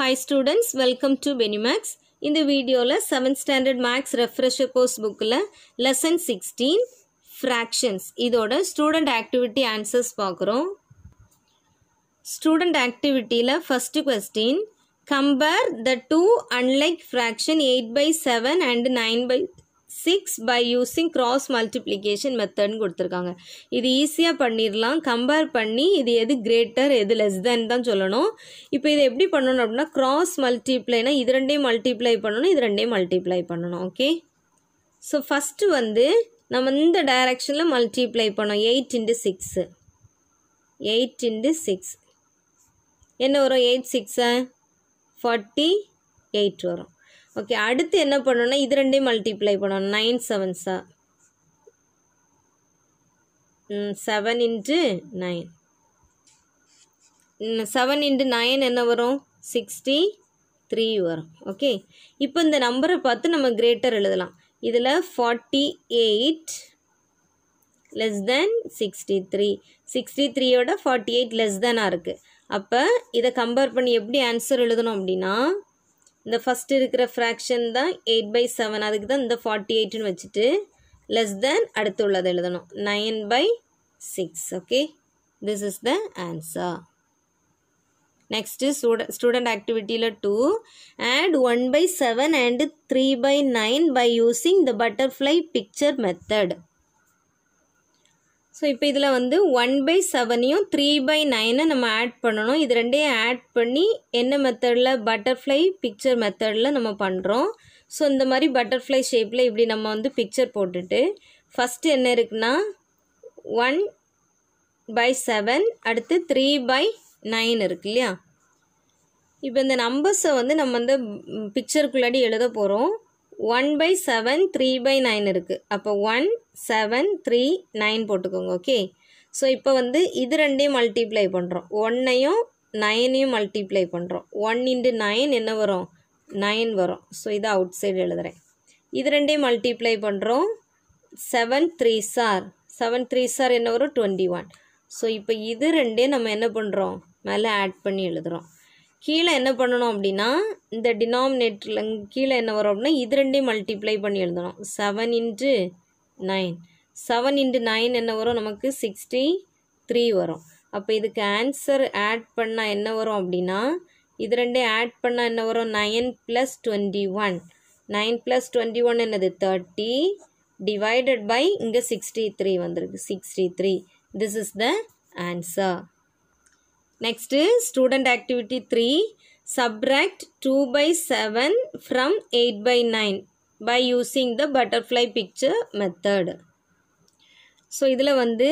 hi students welcome to பெனிமேக்ஸ் இந்த வீடியோவில் seventh standard maths refresher course புக்கில் லெசன் சிக்ஸ்டீன் ஃப்ராக்ஷன்ஸ் இதோட ஸ்டூடெண்ட் ஆக்டிவிட்டி ஆன்சர்ஸ் பார்க்குறோம் ஸ்டூடெண்ட் ஆக்டிவிட்டியில் first question compare the two unlike fraction eight by seven and nine by six by using cross multiplication மெத்தட்னு கொடுத்துருக்காங்க இது ஈஸியாக பண்ணிடலாம் கம்பேர் பண்ணி இது எது கிரேட்டர் எது லெஸ் தென் தான் சொல்லணும் இப்போ இதை எப்படி பண்ணணும் அப்படின்னா க்ராஸ் மல்டிப்ளைனா இது ரெண்டே மல்டிப்ளை பண்ணணும் இது ரெண்டே மல்டிப்ளை பண்ணணும் ஓகே ஸோ ஃபஸ்ட்டு வந்து நம்ம இந்த டைரக்ஷனில் மல்டிப்ளை பண்ணோம் eight into six eight into six என்ன வரும் எயிட் சிக்ஸை ஃபார்ட்டி எயிட் வரும் ஓகே அடுத்து என்ன பண்ணணும்னா இது ரெண்டே மல்டிப்ளை பண்ணணும் நைன் செவன் சா seven into nine seven into nine என்ன வரும் சிக்ஸ்டி த்ரீ வரும் ஓகே இப்போ இந்த நம்பரை பார்த்து நம்ம கிரேட்டர் எழுதலாம் இதில் forty eight less than sixty three sixty த்ரீயோட ஃபார்ட்டி எயிட் லெஸ் தேனாக இருக்குது அப்போ இதை கம்பேர் பண்ணி எப்படி ஆன்சர் எழுதணும் அப்படின்னா இந்த ஃபஸ்ட்டு இருக்கிற ஃப்ராக்ஷன் தான் எயிட் பை செவன் அதுக்கு தான் இந்த ஃபார்ட்டி எயிட்டுன்னு வச்சுட்டு லெஸ் தென் அடுத்து உள்ளதை எழுதணும் nine by six okay this is the answer next ஸ்டூட ஸ்டூடெண்ட் ஆக்டிவிட்டியில் two add one by seven and three by nine by using the butterfly picture method so இப்போ இதில் வந்து ஒன் பை செவனையும் த்ரீ பை நைனை நம்ம ஆட் பண்ணணும் இது ரெண்டையும் ஆட் பண்ணி என்ன மெத்தடில் பட்டர்ஃப்ளை பிக்சர் மெத்தடில் நம்ம பண்ணுறோம் ஸோ இந்த மாதிரி பட்டர்ஃப்ளை ஷேப்பில் இப்படி நம்ம வந்து பிக்சர் போட்டுட்டு ஃபஸ்ட்டு என்ன இருக்குன்னா ஒன் பை செவன் அடுத்து த்ரீ பை நைன் இருக்கு இல்லையா இப்போ இந்த நம்பர்ஸை வந்து நம்ம வந்து பிக்சருக்குள்ளாடி எழுத போகிறோம் one by seven three by nine இருக்குது அப்போ ஒன் செவன் த்ரீ நைன் போட்டுக்கோங்க ஓகே ஸோ இப்போ வந்து இது ரெண்டையும் மல்டிப்ளை பண்ணுறோம் ஒன்னையும் நைனையும் மல்டிப்ளை பண்ணுறோம் ஒன் இன்ட்டு நைன் என்ன வரும் நைன் வரும் ஸோ இதை அவுட் சைடு எழுதுகிறேன் இது ரெண்டையும் மல்டிப்ளை பண்ணுறோம் செவன் த்ரீ சார் செவன் த்ரீ சார் என்ன வரும் டுவெண்ட்டி ஒன் ஸோ இப்போ இது ரெண்டே நம்ம என்ன பண்ணுறோம் மேலே ஆட் பண்ணி எழுதுகிறோம் கீழே என்ன பண்ணணும் அப்படின்னா இந்த டினாமினேட்டரில் கீழே என்ன வரும் அப்படின்னா இது ரெண்டையும் மல்டிப்ளை பண்ணி எழுதணும் seven into nine seven into nine என்ன வரும் நமக்கு சிக்ஸ்டி த்ரீ வரும் அப்போ இதுக்கு ஆன்சர் ஆட் பண்ணால் என்ன வரும் அப்படின்னா இது ரெண்டே ஆட் பண்ணால் என்ன வரும் nine plus twenty one nine plus twenty one என்னது தேர்ட்டி டிவைடட் பை இங்கே சிக்ஸ்டி த்ரீ வந்திருக்கு sixty three this is the answer next student activity three subtract two by seven from eight by nine by using the butterfly picture method so இதில் வந்து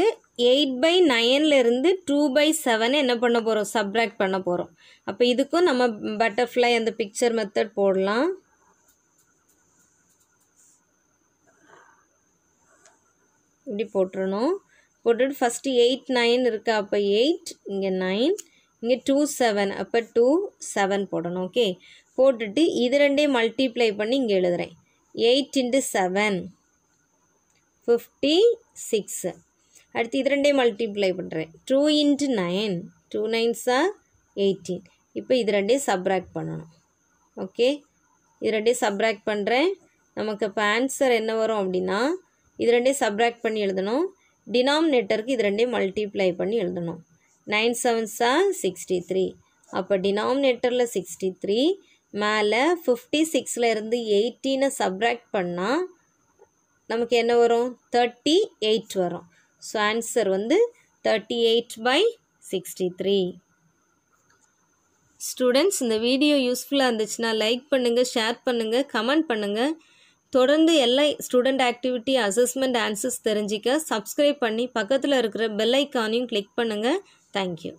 eight by நயன்லேருந்து two by செவனை என்ன பண்ண போகிறோம் subtract பண்ண போகிறோம் அப்போ இதுக்கும் நம்ம பட்டர்ஃப்ளை அந்த பிக்சர் மெத்தட் போடலாம் இப்படி போட்டுருணும் போட்டுட்டு ஃபஸ்ட்டு எயிட் நைன் இருக்கா அப்போ எயிட் இங்கே நைன் இங்கே டூ செவன் அப்போ டூ செவன் போடணும் ஓகே போட்டுட்டு இது ரெண்டே மல்டிப்ளை பண்ணி இங்கே எழுதுகிறேன் eight into seven fifty six அடுத்து இது ரெண்டே மல்டிப்ளை பண்ணுறேன் டூ இன்ட்டு நைன் டூ நைன்ஸா எயிட்டீன் இப்போ இது ரெண்டே சப்ராக்ட் பண்ணணும் ஓகே இது ரெண்டே சப்ராக்ட் பண்ணுறேன் நமக்கு இப்போ ஆன்சர் என்ன வரும் அப்படின்னா இது ரெண்டே சப்ராக்ட் பண்ணி எழுதணும் டினாமினேட்டருக்கு இது ரெண்டையும் மல்டிப்ளை பண்ணி எழுதணும் நைன் செவன்ஸா சிக்ஸ்டி த்ரீ அப்போ டினாமினேட்டரில் சிக்ஸ்டி த்ரீ மேலே ஃபிஃப்டி சிக்ஸில் இருந்து எயிட்டீனை சப்ராக்ட் பண்ணால் நமக்கு என்ன வரும் தேர்ட்டி எயிட் வரும் ஸோ ஆன்சர் வந்து thirty eight by sixty three students இந்த வீடியோ யூஸ்ஃபுல்லாக இருந்துச்சுன்னா லைக் பண்ணுங்கள் ஷேர் பண்ணுங்கள் கமெண்ட் பண்ணுங்கள் தொடர்ந்து எல்லா ஸ்டூடெண்ட் ஆக்டிவிட்டி அசஸ்மெண்ட் ஆன்சர்ஸ் தெரிஞ்சிக்க சப்ஸ்கிரைப் பண்ணி பக்கத்தில் இருக்கிற பெல் ஐக்கானையும் கிளிக் பண்ணுங்கள் தேங்க்யூ